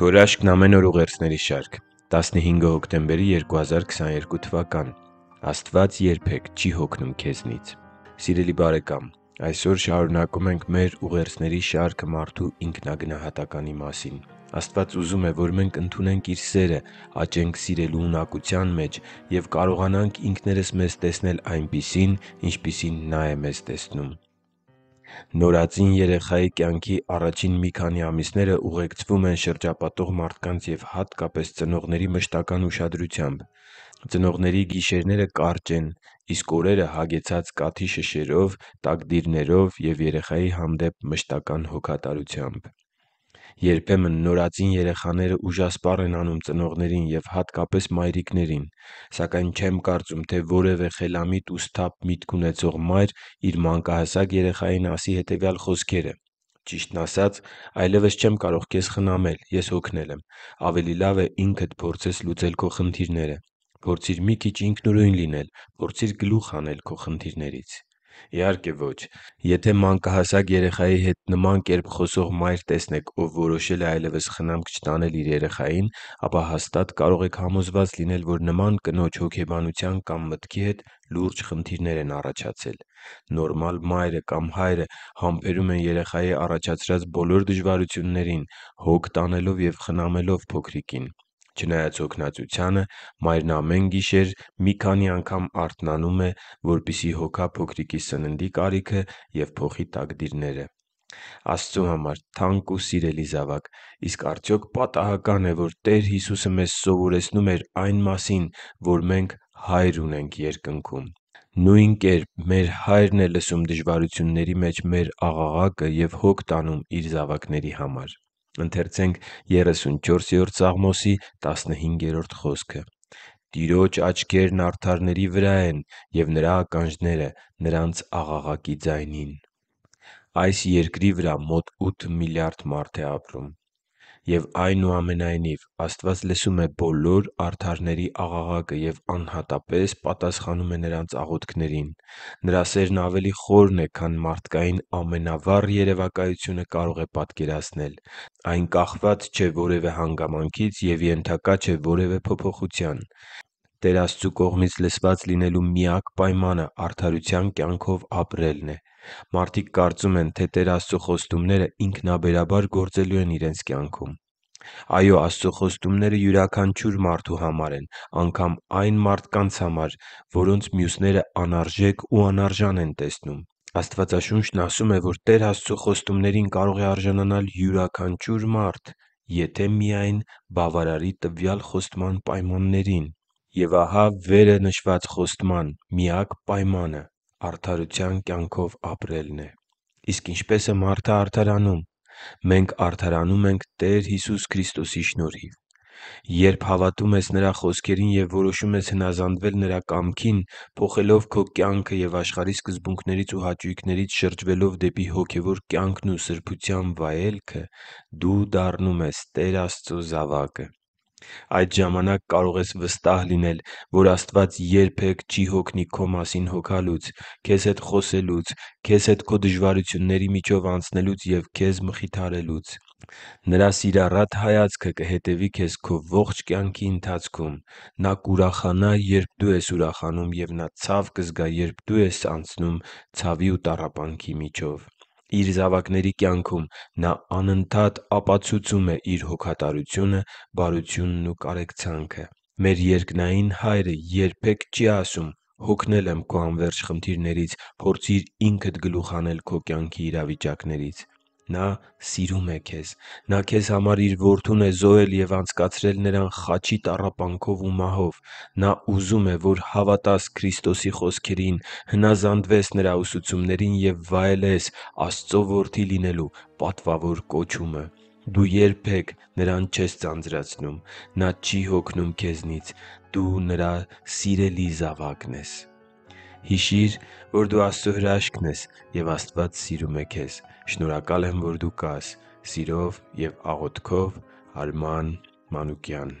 Քորաշկն ամեն օր ուղերձների շարք 15 հոկտեմբերի 2022 թվական Աստված երբեք չի հոգնում քեզնից Սիրելի բարեկամ, այսօր շարունակում ենք մեր ուղերձների շարքը մարդու ինքնագնահատականի մասին։ Աստված ուզում է, որ մենք ընդունենք Իր սերը, աճենք սիրելու ունակության մեջ և կարողանանք ինքներս մեզ տեսնել այնպիսին, ինչպիսին Նա է մեզ տեսնում։ Նորածին երեխայի կյանքի առաջին մի քանի ամիսները ուղեկցվում են շրջապատող մարդկանց և հատկապես ծնողների մշտական ուշադրությամբ։ Ծնողների գիշերները կարճ են, իսկ օրերը հագեցած կաթի շշերով, տակդիրներով և երեխայի հանդեպ մշտական հոգատարությամբ Երբեմն նորածին երեխաները ուժասպառ են անում ծնողներին և հատկապես մայրիկներին։ Սակայն չեմ կարծում, թե որևէ խելամիտ ու սթափ միտք ունեցող մայր իր մանկահասակ երեխային ասի հետևյալ խոսքերը. «Ճիշտն ասած, այլևս չեմ կարող քեզ խնամել։ Ես հոգնել եմ։ Ավելի լավ է ինքդ փորձես լուծել քո խնդիրները։ Փորձիր մի քիչ ինքնուրույն լինել։ Փորձիր գլուխ հանել քո խնդիրներից»։ Իհարկե, ոչ։ Եթե մանկահասակ երեխայի հետ նման կերպ խոսող մայր տեսնեք, ով որոշել է այլևս խնամք չտանել իր երեխային, ապա հաստատ կարող եք համոզված լինել, որ նման կնոջ հոգեբանության կամ մտքի հետ լուրջ խնդիրներ են առաջացել։ Նորմալ մայրը կամ հայրը համբերում են երեխայի առաջացրած բոլոր դժվարություններին՝ հոգ տանելով և խնամելով փոքրիկին։ Չնայած հոգնածությանը, մայրն ամեն գիշեր մի քանի անգամ արթնանում է, որպեսզի հոգա փոքրիկի սննդի կարիքը և փոխի տակդիրները։ Աստծու համար թանկ ու սիրելի՛ զավակ, իսկ արդյոք պատահակա՞ն է, որ Տեր Հիսուսը մեզ սովորեցնում էր այն մասին, որ մենք Հայր ունենք Երկնքում։ Նույն կերպ մեր Հայրն է լսում դժվարությունների մեջ մեր աղաղակը և հոգ տանում Իր զավակների համար։ Ընթերցենք 34-րդ Սաղմոսի 15-րդ խոսքը. «Տիրոջ աչքերն արդարների վրա են, և Նրա ականջները՝ նրանց աղաղակի ձայնին» (Սաղմոս 34․15): Այս երկրի վրա մոտ ութ միլիարդ մարդ է ապրում։ Եվ, այնուամենայնիվ, Աստված լսում է բոլոր արդարների աղաղակը և անհատապես պատասխանում է նրանց աղոթքներին։ Նրա սերն ավելի խորն է, քան մարդկային ամենավառ երևակայությունը կարող է պատկերացնել։ Այն կախված չէ որևէ հանգամանքից և ենթակա չէ որևէ փոփոխության։ Տեր Աստծու կողմից լսված լինելու միակ պայմանը արդարության կյանքով ապրելն է։ Մարդիկ կարծում են, թե Տեր Աստծու խոստումները ինքնաբերաբար գործելու են իրենց կյանքում։ Այո՛, Աստծու խոստումները յուրաքանչյուր մարդու համար են, անգամ այն մարդկանց համար, որոնց մյուսները անարժեք ու անարժան են տեսնում։ Աստվածաշունչն ասում է, որ Տեր Աստծու խոստումներին կարող է արժանանալ յուրաքանչյուր մարդ, եթե միայն բավարարի տվյալ խոստման պայմաններին։ Եվ ահա վերը նշված խոստման միակ պայմանը արդարության կյանքով ապրելն է։ Իսկ ինչպե՞ս է մարդը արդարանում։ Մենք արդարանում ենք Տեր Հիսուս Քրիստոսի շնորհիվ։ Երբ հավատում ես Նրա խոսքերին և որոշում ես հնազանդվել Նրա կամքին, փոխելով քո կյանքը և աշխարհի սկզբունքներից ու հաճույքներից շրջվելով դեպի հոգևոր կյանքն ու սրբության վայելքը, դու դառնում ես Տեր Աստծո զավակը։ Այդ ժամանակ կարող ես վստահ լինել, որ Աստված երբե՛ք չի հոգնի քո մասին հոգալուց, քեզ հետ խոսելուց, քեզ հետ քո դժվարությունների միջով անցնելուց և քեզ մխիթարելուց։ Նրա սիրառատ հայացքը կհետևի քեզ քո ողջ կյանքի ընթացքում։ Նա կուրախանա, երբ դու ես ուրախանում, և Նա ցավ կզգա, երբ դու ես անցնում ցավի ու տառապանքի միջով իր զավակների կյանքում Նա անընդհատ ապացուցում է Իր հոգատարությունը, բարությունն ու կարեկցանքը։ Մեր երկնային Հայրը երբե՛ք չի ասում. «Հոգնել եմ քո անվերջ խնդիրներից, փորձիր ինքդ գլուխ հանել քո կյանքի իրավիճակներից»։ Նա սիրում է քեզ։ Նա քեզ համար Իր Որդուն է զոհել և անցկացրել Նրան խաչի տառապանքով ու մահով։ Նա ուզում է, որ հավատաս Քրիստոսի խոսքերին, հնազանդվես Նրա ուսուցումներին և վայելես Աստծո Որդի լինելու պատվավոր կոչումը։ Դու երբե՛ք Նրան չես ձանձրացնում։ Նա չի հոգնում քեզնից։ Դու Նրա սիրելի զավակն ես Հիշի՛ր, որ դու Աստծո հրաշքն ես, և Աստված սիրում է քեզ։ Շնորհակալ եմ, որ դու կա՛ս։ Սիրով և աղոթքով Արման Մանուկյան